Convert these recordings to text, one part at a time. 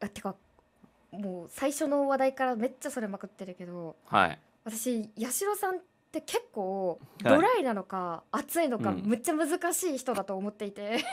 あてかもう最初の話題からめっちゃそれまくってるけど、はい、私八代さんって結構ドライなのか、い、熱いのか、むっちゃ難しい人だと思っていて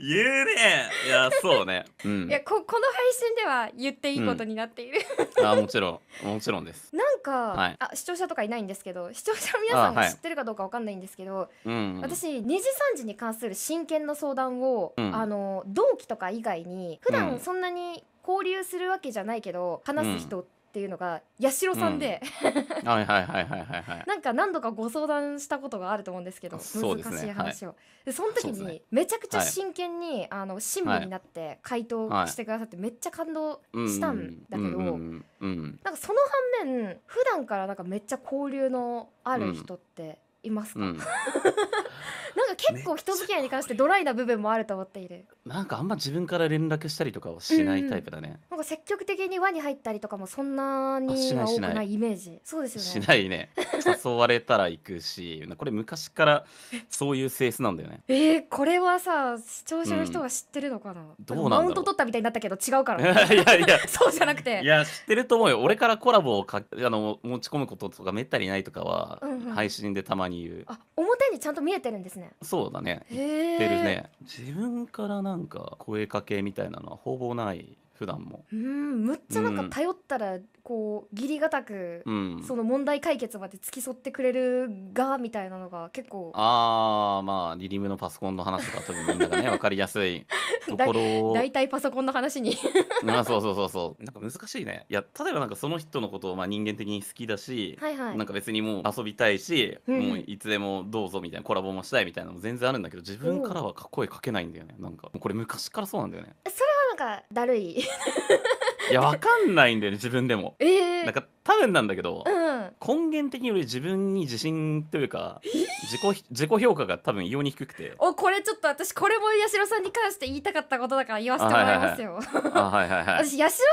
言うねいやそうね、うん、いやここの配信では言っていいことになっている、うん、あもちろんもちろんですなんか、はい、あ視聴者とかいないんですけど視聴者皆さんが知ってるかどうかわかんないんですけど、はい、私2次3次に関する真剣の相談を、うん、あの同期とか以外に普段そんなに交流するわけじゃないけど話す人ってっていうのが八代さんで、うん、はいはいはいはいはい、なんか何度かご相談したことがあると思うんですけど難しい話をで、はい、その時にめちゃくちゃ真剣に、はい、あの親身になって回答してくださってめっちゃ感動したんだけど、なんかその反面普段からなんかめっちゃ交流のある人って、いますか、うん、なんか結構人付き合いに関してドライな部分もあると思っているなんかあんま自分から連絡したりとかはしないタイプだね、うんなんか積極的に輪に入ったりとかもそんなに多くないイメージそうですよねしないね誘われたら行くしこれ昔からそういう性質なんだよね えー、これはさ視聴者の人は知ってるのかな、うん、どうなんマウント取ったみたいになったけど違うから、ね、いやいやそうじゃなくていや知ってると思うよ俺からコラボをかあの持ち込むこととかめったにないとかは、うんうん、配信でたまにに言うあ表にちゃんと見えてるんですねそうだねへえ、言ってるね自分からなんか声かけみたいなのはほぼない普段もうんむっちゃなんか頼ったらこう義理堅く、うん、その問題解決まで付き添ってくれるがみたいなのが結構ああまあリリムのパソコンの話とか多分みんながね分 かりやすいところ大体パソコンの話にあそうそうそうそうなんか難しいねいや例えばなんかその人のことをまあ人間的に好きだし、はいはい、なんか別にもう遊びたいし、うん、もういつでもどうぞみたいなコラボもしたいみたいなのも全然あるんだけど自分からは声かけないんだよねなんかこれ昔からそうなんだよねそかだるい いやわかんないんだよね自分でもえー、なんか多分なんだけど、うん根源的により自分に自信というか自己 自己評価が多分異様に低くておこれちょっと私これも八代さんに関して言いたかったことだから言わせてもらいますよ あはははいい 私八代さんの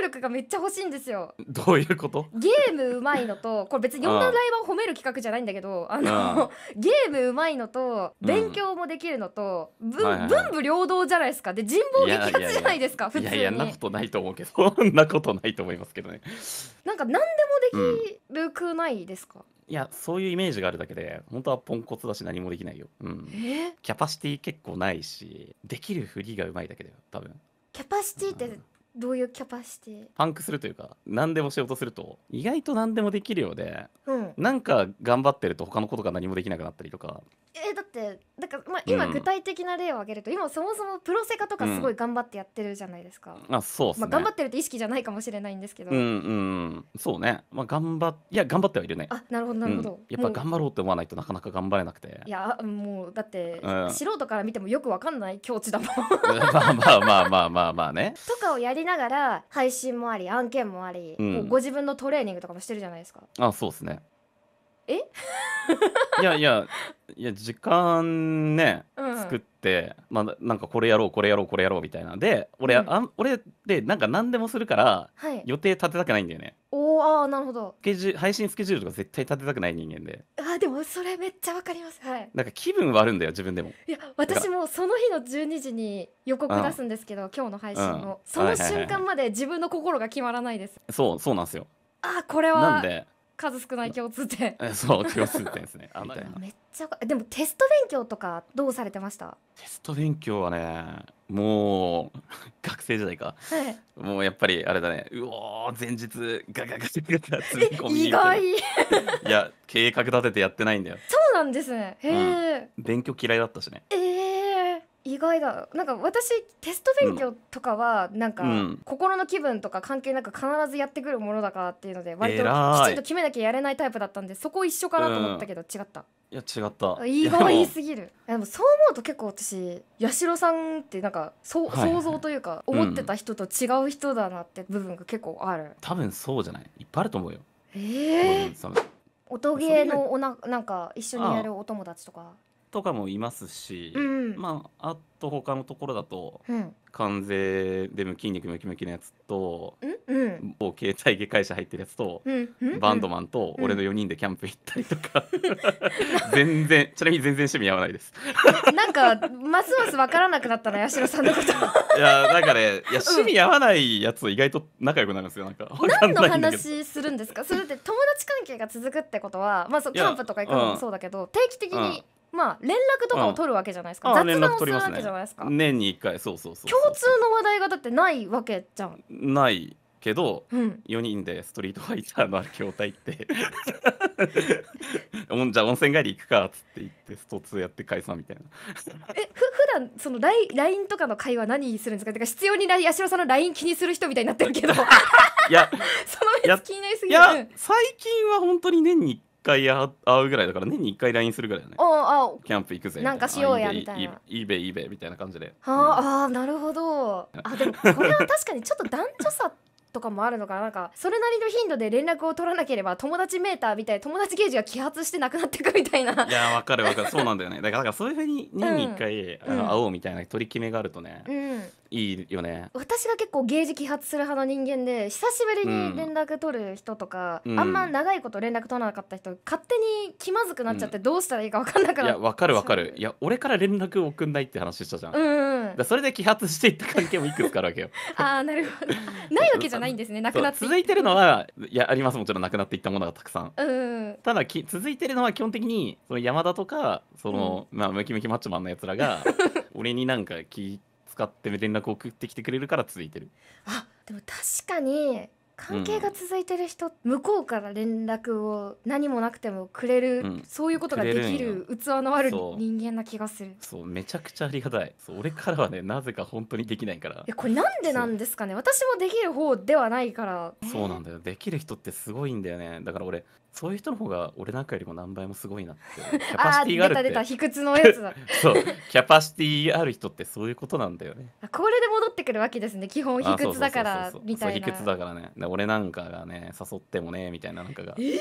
能力がめっちゃ欲しいんですよどういうことゲームうまいのとこれ別に女んだライバーを褒める企画じゃないんだけどあのゲームうまいのと勉強もできるのと、うん、文武両道じゃないですかで人望激発じゃないですか普通にいやいやなことないと思うけどそんなことないと思いますけどねなんか何でもできるくないですか、いやそういうイメージがあるだけで本当はポンコツだし何もできないよ、うん、キャパシティ結構ないしできるフリーがうまいだけだよ多分キャパシティってどういうキャパシティ、パンクするというか何でもしようとすると意外と何でもできるようで、うん、なんか頑張ってると他のことが何もできなくなったりとかえだってだからまあ今具体的な例を挙げると、今そもそもプロセカとかすごい頑張ってやってるじゃないですか、あそうっすね、まあ、頑張ってるって意識じゃないかもしれないんですけど、うんうんそうね、まあ、頑張いや頑張ってはいるねあなるほどなるほど、やっぱ頑張ろうって思わないとなかなか頑張れなくていやもうだって、素人から見てもよくわかんない境地だもんまあまあまあまあまあまあね とかをやりながら配信もあり案件もあり、うん、ご自分のトレーニングとかもしてるじゃないですかあそうですねえ いやいやいや時間ね、うん、作って、まあ、なんかこれやろうこれやろうこれやろうみたいなで俺、うん、あ俺でなんか何でもするから、はい、予定立てたくないんだよねおおあなるほどスケジュ配信スケジュールとか絶対立てたくない人間であでもそれめっちゃわかりますはいなんか気分はあるんだよ自分でもいや私もその日の12時に予告出すんですけど、うん、今日の配信の、その瞬間まで自分の心が決まらないです、そうそうなんですよあこれはなんで数少ない共通点そう共通点ですね みたいなめっちゃでもテスト勉強とかどうされてましたテスト勉強はねもう学生時代か、はい、もうやっぱりあれだねうお前日ガガガガガ詰め込み意外いや計画立ててやってないんだよそうなんですねへえ、うん、勉強嫌いだったしねえー意外だなんか私テスト勉強とかはなんか、うん、心の気分とか関係なく必ずやってくるものだからっていうので割ときちんと決めなきゃやれないタイプだったんでそこ一緒かなと思ったけど、うん、違ったいや違った意外すぎるでもそう思うと結構私八代さんってなんかそ、想像というか思ってた人と違う人だなって部分が結構ある、うん、多分そうじゃないいっぱいあると思うよええー、音ゲーのおななんか一緒にやるお友達とかとかもいますし、うんまあ、あと他のところだとうん関税でも筋肉ムキムキのやつとうんうん某携帯外科医者入ってるやつとうんうんバンドマンと俺の4人でキャンプ行ったりとか 全然ちなみに全然趣味合わないですなんかますますわからなくなったな八代さんのこといやなんかねいや趣味合わないやつ意外と仲良くなるんですよなんかか何んのなんだけ話するんですかそれって友達関係が続くってことはまあそうキャンプとか行くのもそうだけど定期的にまあ連絡とかを取るわけじゃないですか、うん、雑談をするわけじゃないですか、年に一回そうそうそう共通の話題がだってないわけじゃんないけど、うん、人でストリートファイターのある筐体って じゃあ温泉帰り行くかっつって言ってストツーやって解散みたいなえふ普段その l ラインとかの会話何するんですかてか必要にない、八代さんのライン気にする人みたいになってるけど いや その気になりすぎる最近は本当に年に1回会うぐらいだから年に1回 LINE するぐらいだねおあキャンプ行くぜなんかしようやみたいな eBay eBay みたいな感じであ、うん、あなるほどあでもこれは確かにちょっと男女差とかもあるのかななんかそれなりの頻度で連絡を取らなければ友達メーターみたい友達ゲージが揮発してなくなっていくみたいないやわかるわかるそうなんだよねだからそういうふうに年に1回、うん、会おうみたいな取り決めがあるとね、うん、いいよね私が結構ゲージ揮発する派の人間で久しぶりに連絡取る人とか、うん、あんま長いこと連絡取らなかった人勝手に気まずくなっちゃってどうしたらいいか分かんなくなっちゃいやわかるわかるいや俺から連絡送んないって話したじゃん、うんうん、だそれで揮発していった関係もいくつかあるわけよ ああなるほどないわけじゃないないんですねなくなって続いてるのはやありますもちろんなくなっていったものがたくさん、うん、ただき続いてるのは基本的にその山田とかその、うん、まあ、ムキムキマッチョマンのやつらが 俺になんか気使って連絡を送ってきてくれるから続いてるあでも確かに関係が続いてる人、向こうから連絡を何もなくてもくれる、うん、そういうことができる器のある人間な気がするそうめちゃくちゃありがたいそう俺からはねなぜか本当にできないからいやこれなんでなんですかね私もできる方ではないからそうなんだよできる人ってすごいんだよねだから俺そういう人の方が俺なんかよりも何倍もすごいなって キャパシティがあるって出た出た卑屈のやつだ そうキャパシティある人ってそういうことなんだよねこれで戻ってくるわけですね基本卑屈だからみたいな卑屈だからね俺なんかがね誘ってもねみたいななんかがあるよね、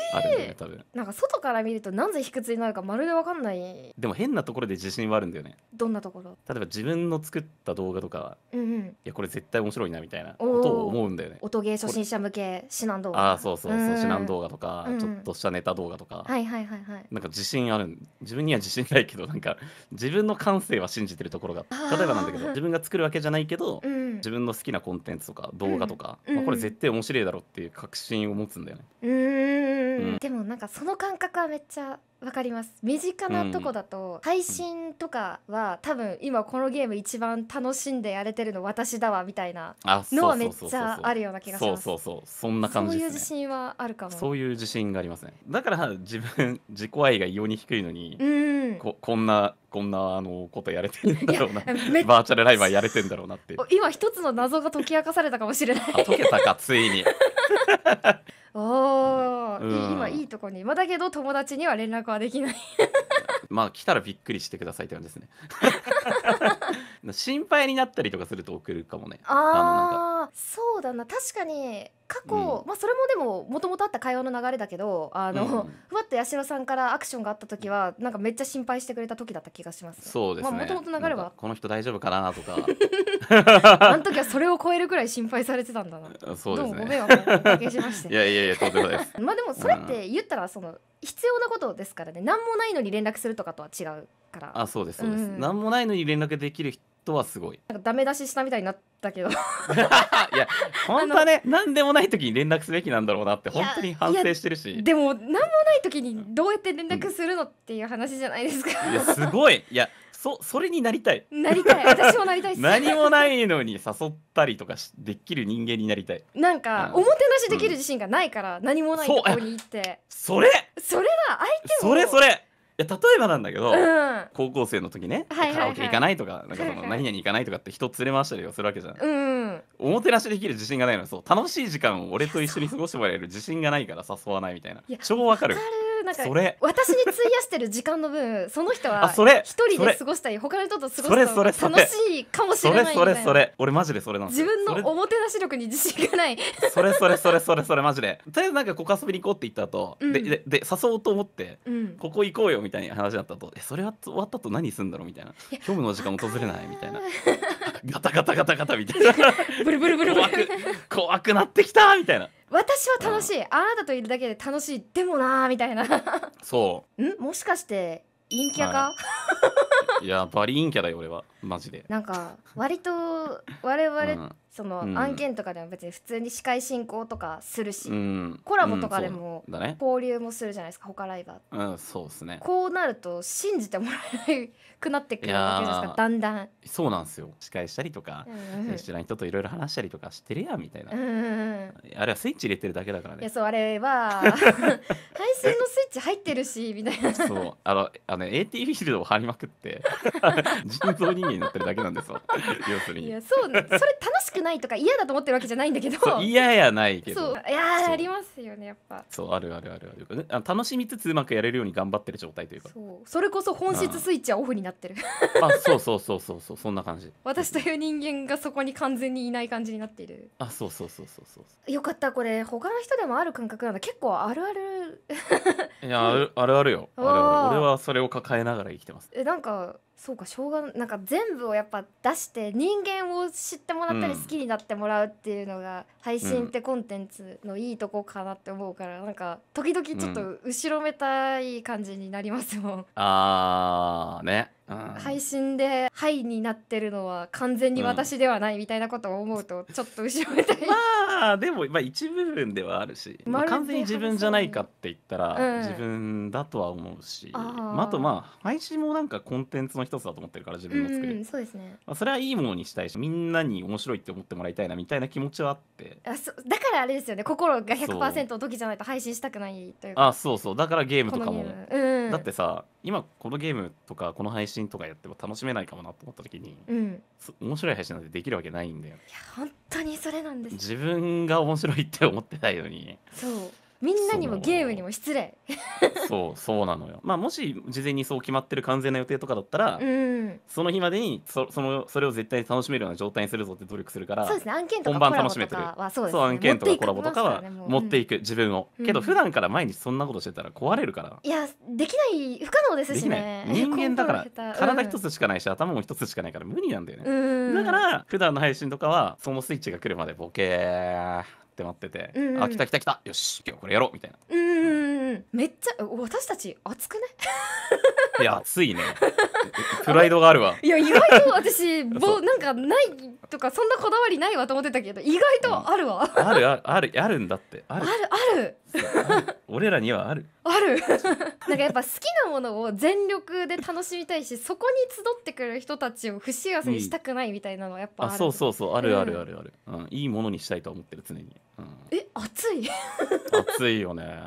えー、多分なんか外から見るとなぜ卑屈になるかまるでわかんないでも変なところで自信はあるんだよねどんなところ例えば自分の作った動画とか、うんうん、いやこれ絶対面白いなみたいなことを思うんだよね音ゲー初心者向け指南動画あそうそうそう、指南動画とか、うんうん、ちょっととしたネタ動画とか、なんか自信ある自分には自信ないけどなんか自分の感性は信じてるところが例えばなんだけど自分が作るわけじゃないけどうん自分の好きなコンテンツとか動画とか、うんまあ、これ絶対面白いだろうっていう確信を持つんだよね。ううんでもなんかその感覚はめっちゃわかります身近なとこだと、配信とかは多分今このゲーム一番楽しんでやれてるの私だわみたいなのはめっちゃあるような気がしますそうそうそんな感じ、ね、そういう自信はあるかもそういう自信がありますねだから自分 自己愛が異様に低いのに、うん、ここんなこんなあのことやれてるんだろうなバーチャルライバーやれてんだろうなって今一つの謎が解き明かされたかもしれない解けたかついに おお、うん、今いいとこに今だけど友達には連絡はできないまあ来たらびっくりしてくださいって感じですね心配になったりとかすると送るかもねああそうだな確かに過去、うん、まあそれもでももともとあった会話の流れだけどあの、うんふわっと八代さんからアクションがあった時はなんかめっちゃ心配してくれた時だった気がします、そうですねもともと流れはこの人大丈夫かなとか あの時はそれを超えるくらい心配されてたんだなそうですねご迷惑おかけしましていやいやいやとんでもです まあでもそれって言ったらその必要なことですからね何もないのに連絡するとかとは違うからあそうですそうです、うん、何もないのに連絡できるトはすごいなんかダメ出ししたみたいになったけど いや本当はね何でもない時に連絡すべきなんだろうなって本当に反省してるしでも何もない時にどうやって連絡するのっていう話じゃないですか、うん、いやすごいいやそそれになりたいなりたい私もなりたい何もないのに誘ったりとかできる人間になりたいなんか、おもてなしできる自信がないから、何もないとこに行ってそれそれは相手もそれそれや例えばなんだけど、うん高校生の時ね、はいはいはいカラオケ行かないとかなんかその何々行かないとかって人連れ回したりするわけじゃん、うんおもてなしできる自信がないのそう楽しい時間を俺と一緒に過ごしてもらえる自信がないから誘わないみたいないや超わかるわかるなんか私に費やしてる時間の分 その人は一人で過ごしたり他の人と過ごすのが楽しいかもしれないそれそれそれ俺マジでそれなん自分のおもてなし力に自信がないそれそれそれそれそれマジでとりあえずなんかここ遊びに行こうって言った後、ででで誘おうと思って、ここ行こうよみたいな話だったとえそれは終わったと何すんだろうみたいな虚無の時間訪れないみたいな ガタガタガタガタみたいなブルブルブル怖く怖くなってきたみたいな私は楽しい、うん、あなたといるだけで楽しいでもなーみたいなそうんもしかして陰キャか、はいやバリンキャだよ俺はマジでなんか割と我々、うんその案件とかでも別に普通に司会進行とかするし、うんコラボとかでも交流もするじゃないですか他ライバーうんそうですねこうなると信じてもらえなくなってくるわけじゃないですかだんだん。そうなんですよ司会したりとか、うん知らん人といろいろ話したりとかしてるやんみたいな、うんうんうんあれはスイッチ入れてるだけだからねいやそうあれは 配信のスイッチ入ってるしみたいなそうあのあの AT フィールドを張りまくって 人造人間になってるだけなんですよ要するにいやそうそれ楽くないとか嫌だと思ってるわけじゃないんだけど嫌やないけどそういやありますよねやっぱそうあるあるあるある楽しみつつうまくやれるように頑張ってる状態というかそうそれこそ本質スイッチはオフになってるあそうそうそうそうそうそんな感じ 私という人間がそこに完全にいない感じになっているあそうそうそうそうそうよかったこれ他の人でもある感覚なんだ結構あるあるいやあるあるあるよあれ俺はそれを抱えながら生きてますえなんかそうかしょうがなんか全部をやっぱ出して人間を知ってもらったり好きになってもらうっていうのが配信ってコンテンツのいいとこかなって思うから、なんか時々ちょっと後ろめたい感じになりますもん、うん、あね配信で「はい」になってるのは完全に私ではないみたいなことを思うとちょっと後ろめたい、まあでも、まあ、一部分ではあるし、まあ、完全に自分じゃないかって言ったら、自分だとは思うしあ,、まあ、あとまあ配信もなんかコンテンツの一つだと思ってるから自分の作り、うん、そうですね、まあ、それはいいものにしたいしみんなに面白いって思ってもらいたいなみたいな気持ちはあってあそだからあれですよね心が100%の時じゃないと配信したくないというかあそうそうだからゲームとかも、うん、だってさ今このゲームとかこの配信信とかやっても楽しめないかもなと思った時に、うん、面白い配信なんてできるわけないんだよいや本当にそれなんです自分が面白いって思ってないのにそうみんなにもゲームにも失礼そうそうなのよまあもし事前にそう決まってる完全な予定とかだったら、うん、その日までにそそのそれを絶対楽しめるような状態にするぞって努力するからそうですね案件とか本番楽しめてるそう、ねそう、案件とかコラボとかは持っていく、自分を、うん、けど普段から毎日そんなことしてたら壊れるから、いやできない不可能ですしね人間だから体一つしかないし、うん、頭も一つしかないから無理なんだよね、だから普段の配信とかはそのスイッチが来るまでボケーって待ってて、うんうん、あ来た来た来たよし今日これやろうみたいなうんめっちゃ私たち熱くね いや熱いねプライドがあるわいや意外と私 ぼなんかないとかそんなこだわりないわと思ってたけど意外とあるわ、うん、あるあるあるんだってあるあるある俺らにはあるある なんかやっぱ好きなものを全力で楽しみたいしそこに集ってくる人たちを不幸せにしたくないみたいなのはやっぱある、うん、そうそうそうあるあるあるある、うん、いいものにしたいと思ってる常にうん、え暑い暑いよね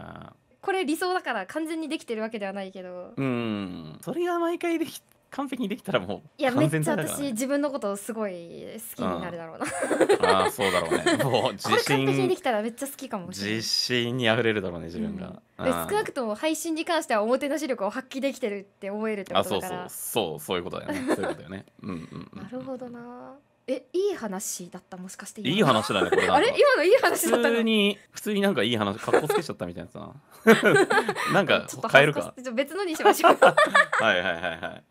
これ理想だから完全にできてるわけではないけどうんそれが毎回でき完璧にできたらもういやめっちゃ私自分のことすごい好きになるだろうな、うん、ああそうだろうね もう自信完璧にできたらめっちゃ好きかもしれない自信にあふれるだろうね自分が、うん、少なくとも配信に関してはおもてなし力を発揮できてるって思えるってことだからあそうそうそうそういうことだよねそういうことだよねうんうん、うん、なるほどなえいい話だったもしかしていい話だねこれ あれ今のいい話だった普通に 普通になんかいい話格好つけちゃったみたいなさ なんか変えるか別のにしましょうはいはいはいはい